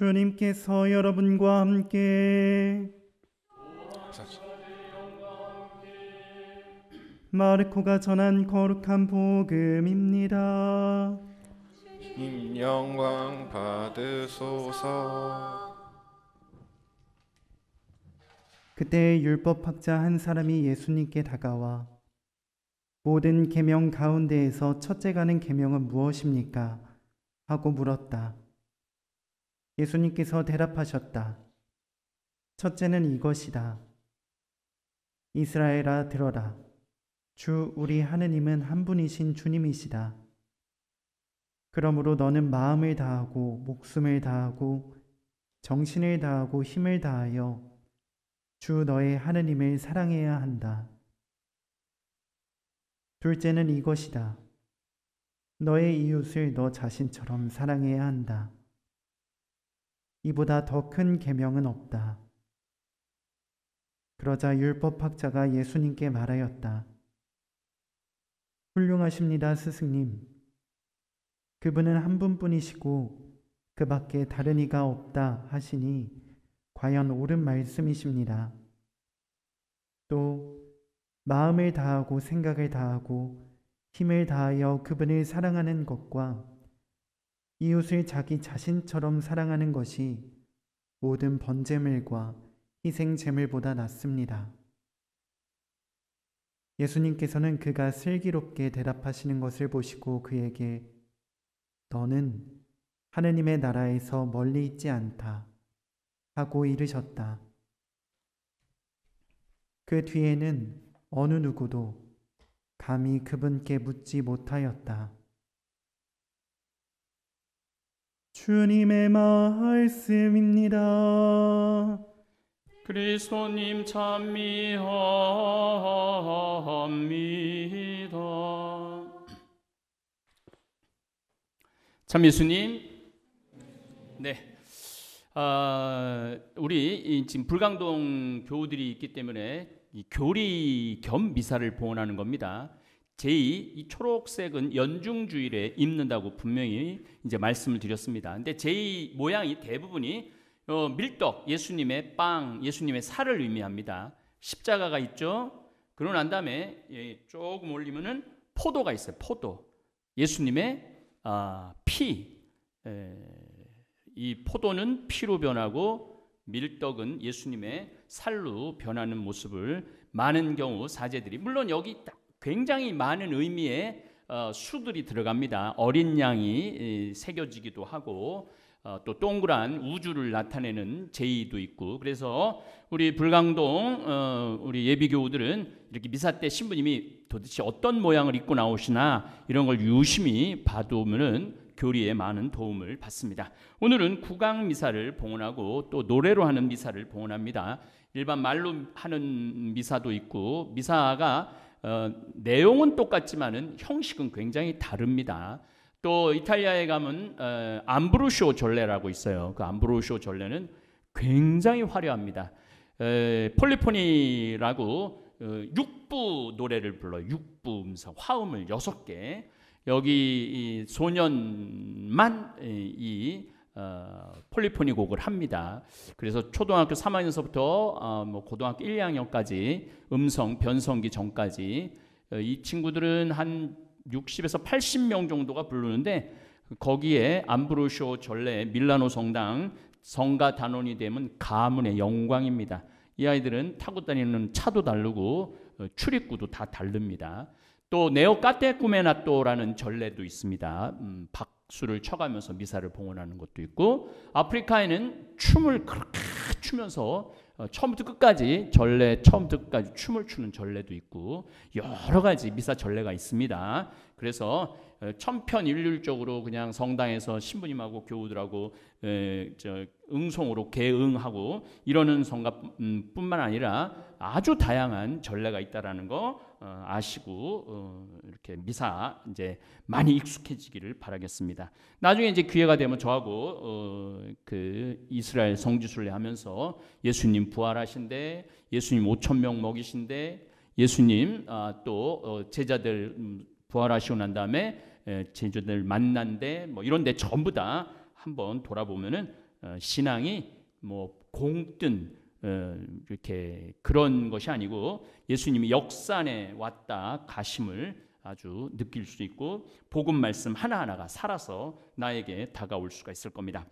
주님께서 여러분과 함께 마르코가 전한 거룩한 복음입니다. 영광 받으소서. 그때 율법 학자 한 사람이 예수님께 다가와 모든 계명 가운데에서 첫째 가는 계명은 무엇입니까? 하고 물었다. 예수님께서 대답하셨다. 첫째는 이것이다. 이스라엘아 들어라. 주 우리 하느님은 한 분이신 주님이시다. 그러므로 너는 마음을 다하고 목숨을 다하고 정신을 다하고 힘을 다하여 주 너의 하느님을 사랑해야 한다. 둘째는 이것이다. 너의 이웃을 너 자신처럼 사랑해야 한다. 이보다 더 큰 계명은 없다. 그러자 율법학자가 예수님께 말하였다. 훌륭하십니다, 스승님. 그분은 한 분뿐이시고 그 밖에 다른 이가 없다 하시니 과연 옳은 말씀이십니다. 또 마음을 다하고 생각을 다하고 힘을 다하여 그분을 사랑하는 것과 이웃을 자기 자신처럼 사랑하는 것이 모든 번제물과 희생제물보다 낫습니다. 예수님께서는 그가 슬기롭게 대답하시는 것을 보시고 그에게 너는 하느님의 나라에서 멀리 있지 않다 하고 이르셨다. 그 뒤에는 어느 누구도 감히 그분께 묻지 못하였다. 주님의 말씀입니다. 그리스도님 찬미합니다. 참 예수님, 네, 아, 우리 지금 불광동 교우들이 있기 때문에 교리 겸 미사를 봉헌하는 겁니다. 제2 이 초록색은 연중주일에 입는다고 분명히 이제 말씀을 드렸습니다. 근데 제2 모양이 대부분이 어, 밀떡 예수님의 빵 예수님의 살을 의미합니다. 십자가가 있죠. 그러고 난 다음에 예, 조금 올리면은 포도가 있어요. 포도 예수님의 아, 피. 에, 이 포도는 피로 변하고 밀떡은 예수님의 살로 변하는 모습을 많은 경우 사제들이 물론 여기 딱 굉장히 많은 의미의 어, 수들이 들어갑니다. 어린 양이 새겨지기도 하고 어, 또 동그란 우주를 나타내는 제의도 있고 그래서 우리 불광동 어, 우리 예비교우들은 이렇게 미사 때 신부님이 도대체 어떤 모양을 입고 나오시나 이런 걸 유심히 봐두면은 교리에 많은 도움을 받습니다. 오늘은 구강 미사를 봉헌하고 또 노래로 하는 미사를 봉헌합니다. 일반 말로 하는 미사도 있고 미사가 어, 내용은 똑같지만은 형식은 굉장히 다릅니다. 또 이탈리아에 가면 어, 암브루쇼 전례라고 있어요. 그 암브루쇼 전례는 굉장히 화려합니다. 에, 폴리포니라고 어, 육부 노래를 불러요. 육부 음성 화음을 여섯 개 여기 이 소년만 이 어, 폴리포니 곡을 합니다. 그래서 초등학교 3학년서부터 어, 뭐 고등학교 1, 2학년까지 음성 변성기 전까지 어, 이 친구들은 한 60에서 80명 정도가 부르는데 거기에 암브로쇼 전래 밀라노 성당 성가 단원이 되면 가문의 영광입니다. 이 아이들은 타고 다니는 차도 다르고 어, 출입구도 다 다릅니다. 또 네오 까테 꾸메나또라는 전래도 있습니다. 음, 박수를 쳐가면서 미사를 봉헌하는 것도 있고 아프리카에는 춤을 그렇게 추면서 어, 처음부터 끝까지 전례 처음부터 끝까지 춤을 추는 전례도 있고 여러 가지 미사 전례가 있습니다. 그래서 어, 천편일률적으로 그냥 성당에서 신부님하고 교우들하고 응송으로 개응하고 이러는 성가뿐만 음, 아니라 아주 다양한 전례가 있다라는 거 어, 아시고 어, 이렇게 미사 이제 많이 익숙해지기를 바라겠습니다. 나중에 이제 기회가 되면 저하고 어, 그 이스라엘 성지순례 하면서 예수님 부활하신데 예수님 5천 명 먹이신데 예수님 아, 또 제자들 음, 부활하시고 난 다음에 제자들 만난데 뭐 이런데 전부 다 한번 돌아보면은 신앙이 뭐 공뜬 어, 이렇게 그런 것이 아니고 예수님이 역산에 왔다 가심을 아주 느낄 수 있고 복음 말씀 하나하나가 살아서 나에게 다가올 수가 있을 겁니다.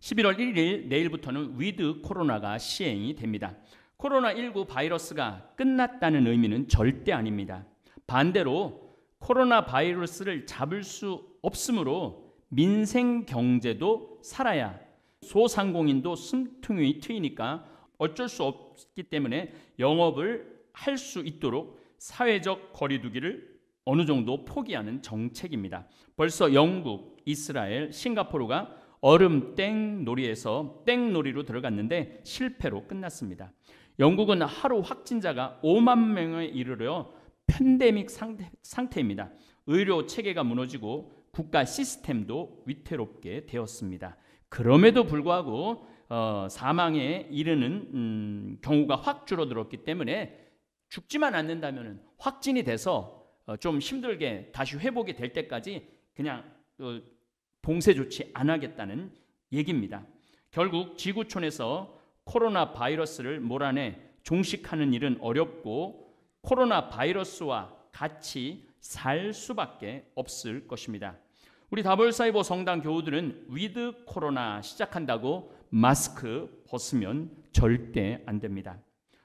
11월 1일 내일부터는 위드 코로나가 시행이 됩니다. 코로나19 바이러스가 끝났다는 의미는 절대 아닙니다. 반대로 코로나 바이러스를 잡을 수 없으므로 민생 경제도 살아야 소상공인도 승퉁이 트이니까 어쩔 수 없기 때문에 영업을 할 수 있도록 사회적 거리두기를 어느 정도 포기하는 정책입니다. 벌써 영국, 이스라엘, 싱가포르가 얼음 땡놀이에서 땡놀이로 들어갔는데 실패로 끝났습니다. 영국은 하루 확진자가 5만 명에 이르러 팬데믹 상태, 상태입니다. 의료 체계가 무너지고 국가 시스템도 위태롭게 되었습니다. 그럼에도 불구하고 어, 사망에 이르는 음, 경우가 확 줄어들었기 때문에 죽지만 않는다면 확진이 돼서 어, 좀 힘들게 다시 회복이 될 때까지 그냥 어, 봉쇄 조치 안 하겠다는 얘기입니다. 결국 지구촌에서 코로나 바이러스를 몰아내 종식하는 일은 어렵고 코로나 바이러스와 같이 살 수밖에 없을 것입니다. 우리 다볼사이버 성당 교우들은 위드 코로나 시작한다고 마스크 벗으면 절대 안 됩니다.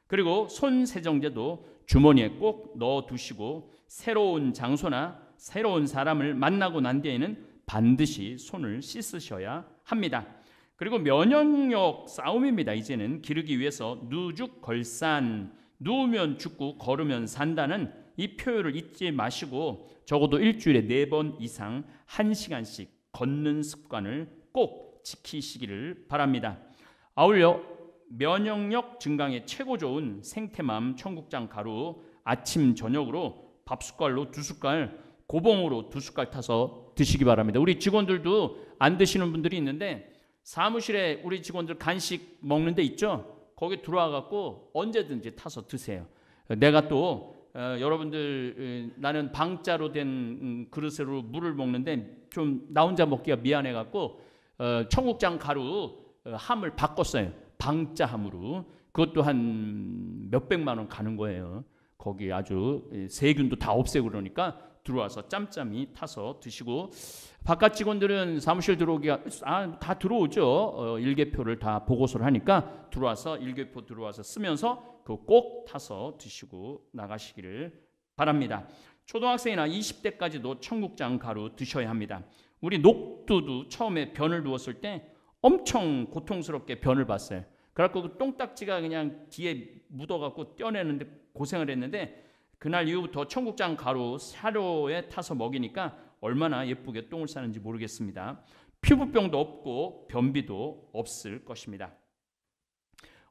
그리고 손 세정제도 주머니에 꼭 넣어 두시고 새로운 장소나 새로운 사람을 만나고 난 뒤에는 반드시 손을 씻으셔야 합니다. 그리고 면역력 싸움입니다. 이제는 기르기 위해서 누죽 걸산 누우면 죽고 걸으면 산다는 이 표현을 잊지 마시고 적어도 일주일에 네 번 이상 한 시간씩 걷는 습관을 꼭 지키시기를 바랍니다. 아울려 면역력 증강에 최고 좋은 생태맘 청국장 가루 아침 저녁으로 밥 숟갈로 두 숟갈 고봉으로 두 숟갈 타서 드시기 바랍니다. 우리 직원들도 안 드시는 분들이 있는데 사무실에 우리 직원들 간식 먹는 데 있죠? 거기 들어와 갖고 언제든지 타서 드세요. 내가 또 어, 여러분들 어, 나는 방자로 된 음, 그릇으로 물을 먹는데 좀 나 혼자 먹기가 미안해 갖고 어, 청국장 가루 어, 함을 바꿨어요. 방자 함으로 그것도 한 몇백만 원 가는 거예요. 거기 아주 세균도 다 없애고 그러니까 들어와서 짬짬이 타서 드시고 바깥 직원들은 사무실 들어오기가 아, 다 들어오죠. 어, 일개표를 다 보고서를 하니까 들어와서 일개표 들어와서 쓰면서 그 꼭 타서 드시고 나가시기를 바랍니다. 초등학생이나 20대까지도 청국장 가루 드셔야 합니다. 우리 녹두도 처음에 변을 두었을 때 엄청 고통스럽게 변을 봤어요. 그래갖고 그 똥딱지가 그냥 뒤에 묻어갖고 떼어내는데 고생을 했는데 그날 이후부터 청국장 가루 사료에 타서 먹이니까 얼마나 예쁘게 똥을 싸는지 모르겠습니다. 피부병도 없고 변비도 없을 것입니다.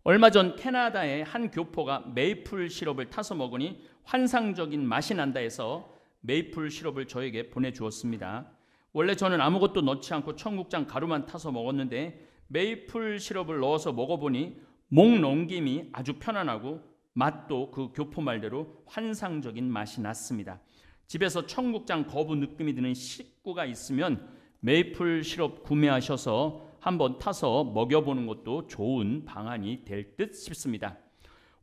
얼마 전 캐나다의 한 교포가 메이플 시럽을 타서 먹으니 환상적인 맛이 난다 해서 메이플 시럽을 저에게 보내주었습니다. 원래 저는 아무것도 넣지 않고 청국장 가루만 타서 먹었는데 메이플 시럽을 넣어서 먹어보니 목 넘김이 아주 편안하고 맛도 그 교포 말대로 환상적인 맛이 났습니다. 집에서 청국장 거부 느낌이 드는 식구가 있으면 메이플 시럽 구매하셔서 한번 타서 먹여보는 것도 좋은 방안이 될 듯 싶습니다.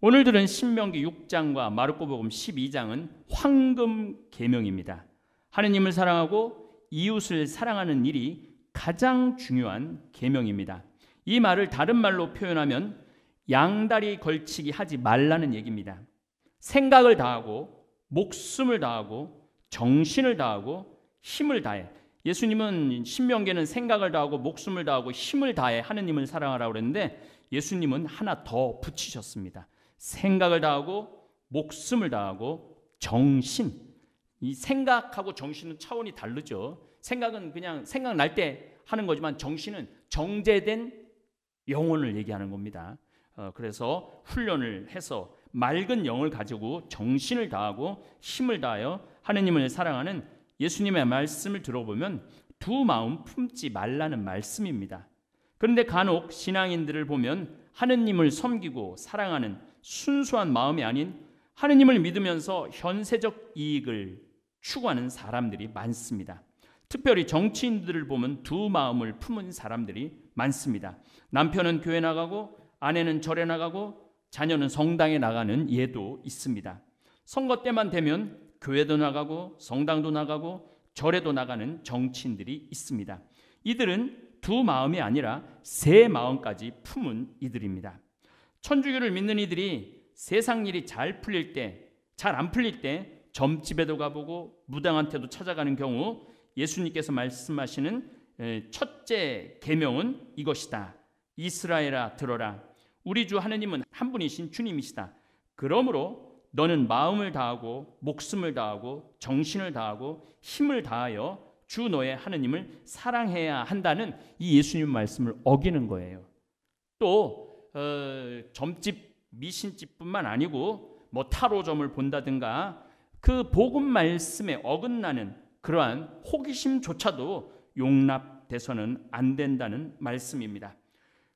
오늘 들은 신명기 6장과 마르코복음 12장은 황금 계명입니다. 하느님을 사랑하고 이웃을 사랑하는 일이 가장 중요한 계명입니다. 이 말을 다른 말로 표현하면 양다리 걸치기 하지 말라는 얘기입니다. 생각을 다하고 목숨을 다하고 정신을 다하고 힘을 다해. 예수님은 신명계는 생각을 다하고 목숨을 다하고 힘을 다해 하느님을 사랑하라 그랬는데 예수님은 하나 더 붙이셨습니다. 생각을 다하고 목숨을 다하고 정신. 이 생각하고 정신은 차원이 다르죠. 생각은 그냥 생각날 때 하는 거지만 정신은 정제된 영혼을 얘기하는 겁니다. 어, 그래서 훈련을 해서 맑은 영을 가지고 정신을 다하고 힘을 다하여 하느님을 사랑하는 예수님의 말씀을 들어보면 두 마음 품지 말라는 말씀입니다. 그런데 간혹 신앙인들을 보면 하느님을 섬기고 사랑하는 순수한 마음이 아닌 하느님을 믿으면서 현세적 이익을 추구하는 사람들이 많습니다. 특별히 정치인들을 보면 두 마음을 품은 사람들이 많습니다. 남편은 교회 나가고 아내는 절에 나가고 자녀는 성당에 나가는 예도 있습니다. 선거 때만 되면 교회도 나가고 성당도 나가고 절에도 나가는 정치인들이 있습니다. 이들은 두 마음이 아니라 세 마음까지 품은 이들입니다. 천주교를 믿는 이들이 세상 일이 잘 풀릴 때, 잘 안 풀릴 때 점집에도 가보고 무당한테도 찾아가는 경우 예수님께서 말씀하시는 첫째 계명은 이것이다. 이스라엘아 들어라. 우리 주 하느님은 한 분이신 주님이시다. 그러므로 너는 마음을 다하고 목숨을 다하고 정신을 다하고 힘을 다하여 주 너의 하느님을 사랑해야 한다는 이 예수님 말씀을 어기는 거예요. 또 어, 점집 미신집뿐만 아니고 뭐 타로점을 본다든가 그 복음 말씀에 어긋나는 그러한 호기심조차도 용납돼서는 안 된다는 말씀입니다.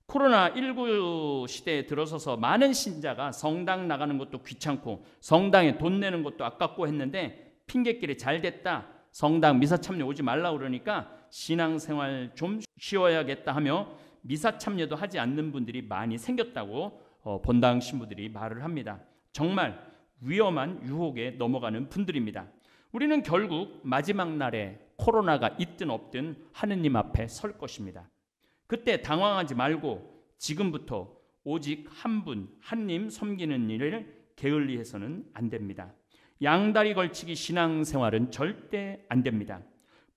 코로나19 시대에 들어서서 많은 신자가 성당 나가는 것도 귀찮고 성당에 돈 내는 것도 아깝고 했는데 핑계끼리 잘 됐다. 성당 미사 참여 오지 말라 그러니까 신앙생활 좀 쉬어야겠다 하며 미사 참여도 하지 않는 분들이 많이 생겼다고 어, 본당 신부들이 말을 합니다. 정말 위험한 유혹에 넘어가는 분들입니다. 우리는 결국 마지막 날에 코로나가 있든 없든 하느님 앞에 설 것입니다. 그때 당황하지 말고 지금부터 오직 한 분, 한님 섬기는 일을 게을리 해서는 안 됩니다. 양다리 걸치기 신앙생활은 절대 안 됩니다.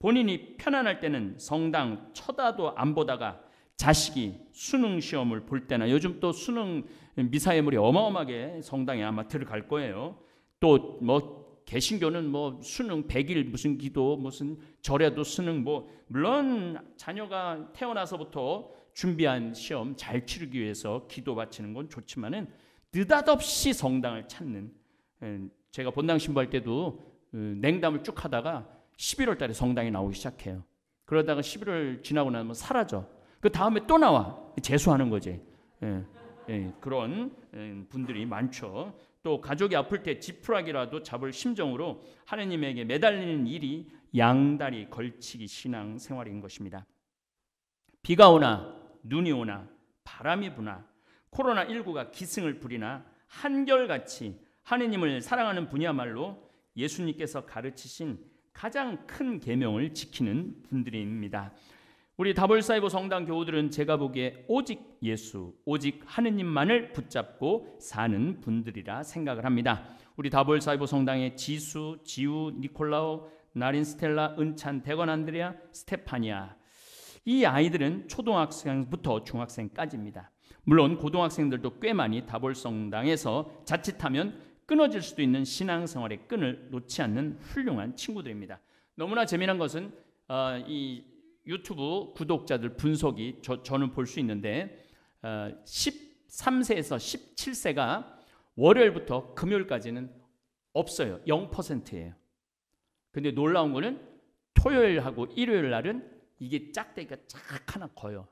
본인이 편안할 때는 성당 쳐다도 안 보다가 자식이 수능 시험을 볼 때나 요즘 또 수능 미사 일물이 어마어마하게 성당에 아마 들어갈 거예요. 또뭐 개신교는 뭐 수능 100일 무슨 기도 무슨 절에도 수능 뭐 물론 자녀가 태어나서부터 준비한 시험 잘 치르기 위해서 기도 바치는 건 좋지만은 느닷없이 성당을 찾는 예, 제가 본당 신부할 때도 어, 냉담을 쭉 하다가 11월 달에 성당에 나오기 시작해요. 그러다가 11월 지나고 나면 사라져. 그 다음에 또 나와. 재수하는 거지. 예, 예, 그런 예, 분들이 많죠. 또 가족이 아플 때 지푸라기라도 잡을 심정으로 하느님에게 매달리는 일이 양다리 걸치기 신앙 생활인 것입니다. 비가 오나 눈이 오나 바람이 부나 코로나19가 기승을 부리나 한결같이 하느님을 사랑하는 분야말로 예수님께서 가르치신 가장 큰 계명을 지키는 분들입니다. 우리 다볼사이버 성당 교우들은 제가 보기에 오직 예수, 오직 하느님만을 붙잡고 사는 분들이라 생각을 합니다. 우리 다볼사이버 성당의 지수, 지우, 니콜라오, 나린 스텔라, 은찬, 대건 안드레아, 스테파니아 이 아이들은 초등학생부터 중학생까지입니다. 물론 고등학생들도 꽤 많이 다볼성당에서 자칫하면 끊어질 수도 있는 신앙생활의 끈을 놓지 않는 훌륭한 친구들입니다. 너무나 재미난 것은 어, 이 유튜브 구독자들 분석이 저, 저는 볼 수 있는데 13세에서 어, 17세가 월요일부터 금요일까지는 없어요. 0%예요. 근데 놀라운 거는 토요일하고 일요일 날은 이게 짝대기가 쫙 하나 커요.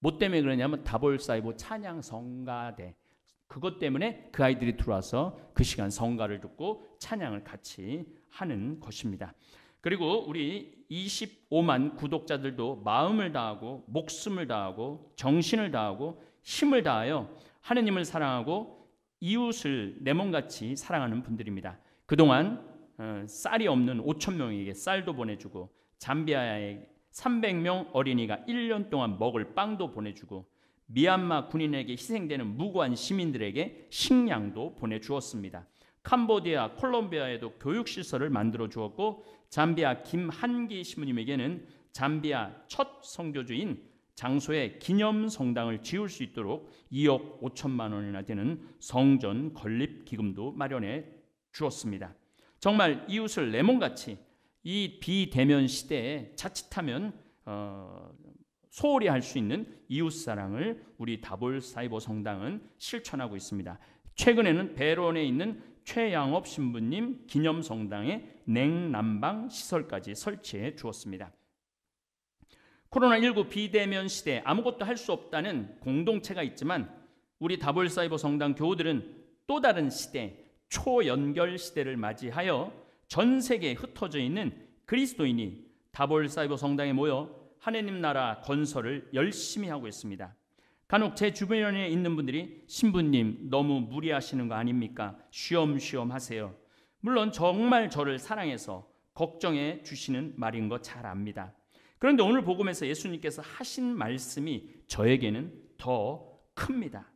뭐 때문에 그러냐면 다볼사이보 뭐 찬양 성가대 그것 때문에 그 아이들이 들어와서 그 시간 성가를 듣고 찬양을 같이 하는 것입니다. 그리고 우리 25만 구독자들도 마음을 다하고 목숨을 다하고 정신을 다하고 힘을 다하여 하느님을 사랑하고 이웃을 내 몸같이 사랑하는 분들입니다. 그동안 어, 쌀이 없는 5천 명에게 쌀도 보내주고 잠비아에 300명 어린이가 1년 동안 먹을 빵도 보내주고 미얀마 군인에게 희생되는 무고한 시민들에게 식량도 보내주었습니다. 캄보디아, 콜롬비아에도 교육시설을 만들어 주었고 잠비아 김한기 시부님에게는 잠비아 첫 선교주인 장소에 기념 성당을 지을 수 있도록 2억 5천만 원이나 되는 성전 건립 기금도 마련해 주었습니다. 정말 이웃을 레몬같이 이 비대면 시대에 자칫하면 어, 소홀히 할 수 있는 이웃 사랑을 우리 다볼 사이버 성당은 실천하고 있습니다. 최근에는 베론에 있는 최양업 신부님 기념성당에 냉난방 시설까지 설치해 주었습니다. 코로나19 비대면 시대 아무것도 할 수 없다는 공동체가 있지만 우리 다볼사이버 성당 교우들은 또 다른 시대, 초연결 시대를 맞이하여 전 세계에 흩어져 있는 그리스도인이 다볼사이버 성당에 모여 하느님 나라 건설을 열심히 하고 있습니다. 간혹 제 주변에 있는 분들이 신부님 너무 무리하시는 거 아닙니까? 쉬엄쉬엄 하세요. 물론 정말 저를 사랑해서 걱정해 주시는 말인 거 잘 압니다. 그런데 오늘 복음에서 예수님께서 하신 말씀이 저에게는 더 큽니다.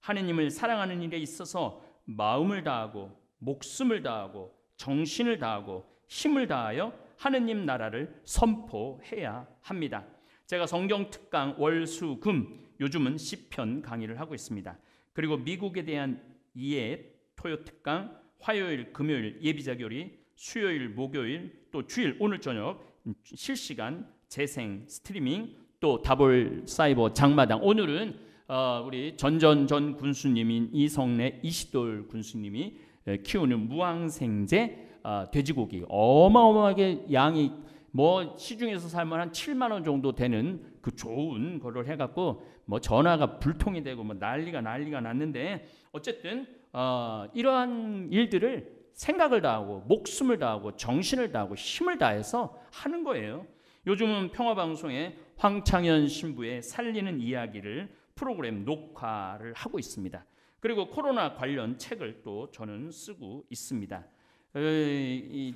하느님을 사랑하는 일에 있어서 마음을 다하고 목숨을 다하고 정신을 다하고 힘을 다하여 하느님 나라를 선포해야 합니다. 제가 성경 특강 월수금 요즘은 시편 강의를 하고 있습니다. 그리고 미국에 대한 이해 토요 특강, 화요일, 금요일 예비자 교리, 수요일, 목요일 또 주일 오늘 저녁 실시간 재생 스트리밍 또 다볼 사이버 장마당 오늘은 어, 우리 전전 전 군수님인 이성래 이시돌 군수님이 키우는 무항생제 어, 아, 돼지고기 어마어마하게 양이 뭐 시중에서 살면 한 7만 원 정도 되는 그 좋은 거를 해갖고 뭐 전화가 불통이 되고 뭐 난리가 난리가 났는데 어쨌든 어, 이러한 일들을 생각을 다하고 목숨을 다하고 정신을 다하고 힘을 다해서 하는 거예요. 요즘은 평화방송에 황창현 신부의 살리는 이야기를 프로그램 녹화를 하고 있습니다. 그리고 코로나 관련 책을 또 저는 쓰고 있습니다.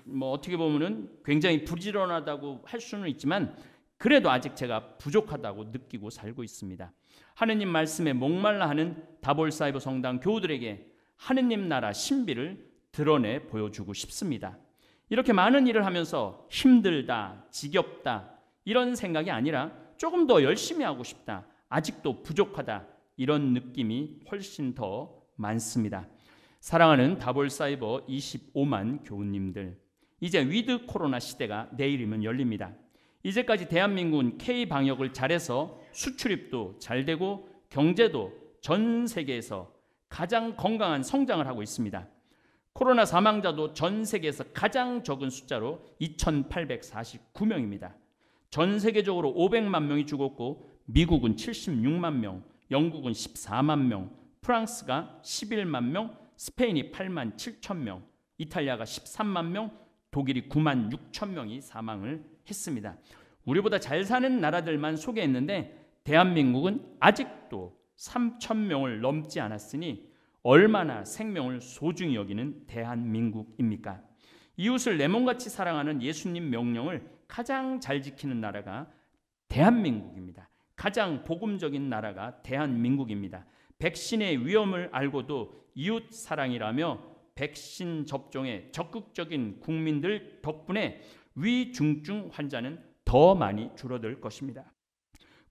뭐 어떻게 보면은 굉장히 부지런하다고 할 수는 있지만 그래도 아직 제가 부족하다고 느끼고 살고 있습니다. 하느님 말씀에 목말라 하는 다볼사이버 성당 교우들에게 하느님 나라 신비를 드러내 보여주고 싶습니다. 이렇게 많은 일을 하면서 힘들다, 지겹다 이런 생각이 아니라 조금 더 열심히 하고 싶다. 아직도 부족하다. 이런 느낌이 훨씬 더 많습니다. 사랑하는 다볼 사이버 25만 교우님들. 이제 위드 코로나 시대가 내일이면 열립니다. 이제까지 대한민국은 K 방역을 잘해서 수출입도 잘 되고 경제도 전 세계에서 가장 건강한 성장을 하고 있습니다. 코로나 사망자도 전 세계에서 가장 적은 숫자로 2,849명입니다. 전 세계적으로 500만 명이 죽었고 미국은 76만 명, 영국은 14만 명, 프랑스가 11만 명, 스페인이 8만 7천 명, 이탈리아가 13만 명, 독일이 9만 6천 명이 사망을 했습니다. 우리보다 잘 사는 나라들만 속에 있는데 대한민국은 아직도 3천 명을 넘지 않았으니 얼마나 생명을 소중히 여기는 대한민국입니까? 이웃을 내 몸같이 사랑하는 예수님 명령을 가장 잘 지키는 나라가 대한민국입니다. 가장 복음적인 나라가 대한민국입니다. 백신의 위험을 알고도 이웃 사랑이라며 백신 접종에 적극적인 국민들 덕분에 위중증 환자는 더 많이 줄어들 것입니다.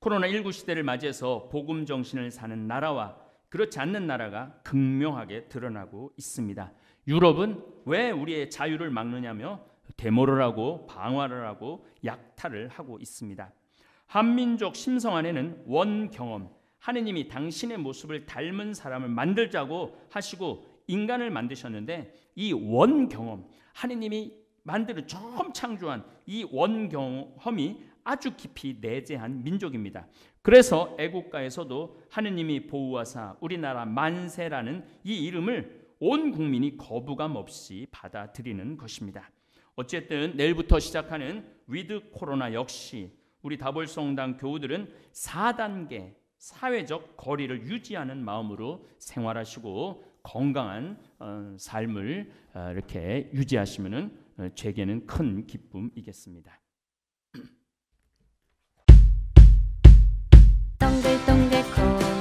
코로나19 시대를 맞이해서 복음 정신을 사는 나라와 그렇지 않는 나라가 극명하게 드러나고 있습니다. 유럽은 왜 우리의 자유를 막느냐며 데모를 하고 방화를 하고 약탈을 하고 있습니다. 한민족 심성 안에는 원경험, 하느님이 당신의 모습을 닮은 사람을 만들자고 하시고 인간을 만드셨는데 이원 경험 하느님이 만드는 처음 창조한 이원 경험이 아주 깊이 내재한 민족입니다. 그래서 애국가에서도 하느님이 보호하사 우리나라 만세라는 이 이름을 온 국민이 거부감 없이 받아들이는 것입니다. 어쨌든 내일부터 시작하는 위드 코로나 역시 우리 다볼성당 교우들은 4단계 사회적 거리를 유지하는 마음으로 생활하시고 건강한 어, 삶을 어, 이렇게 유지하시면은 어, 제게는 큰 기쁨이겠습니다. 동글동글